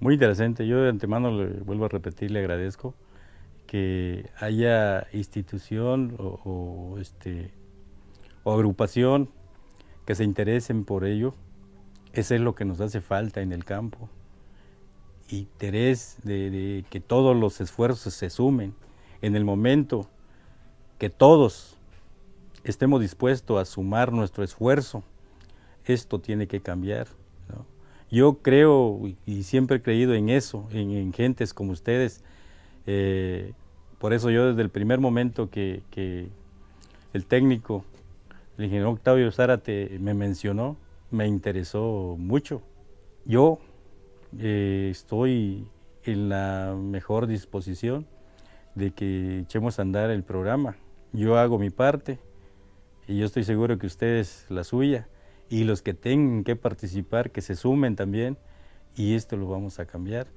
Muy interesante. Yo de antemano le vuelvo a repetir, le agradezco que haya institución o, este, o agrupación que se interesen por ello. Eso es lo que nos hace falta en el campo. Interés de que todos los esfuerzos se sumen en el momento que todos estemos dispuestos a sumar nuestro esfuerzo. Esto tiene que cambiar. Yo creo y siempre he creído en eso, en, gentes como ustedes. Eh, por eso yo desde el primer momento que, el técnico, el ingeniero Octavio Zárate, me mencionó, me interesó mucho. Yo eh, estoy en la mejor disposición de que echemos a andar el programa. Yo hago mi parte y yo estoy seguro que ustedes la suya y los que tengan que participar, que se sumen también, y esto lo vamos a cambiar.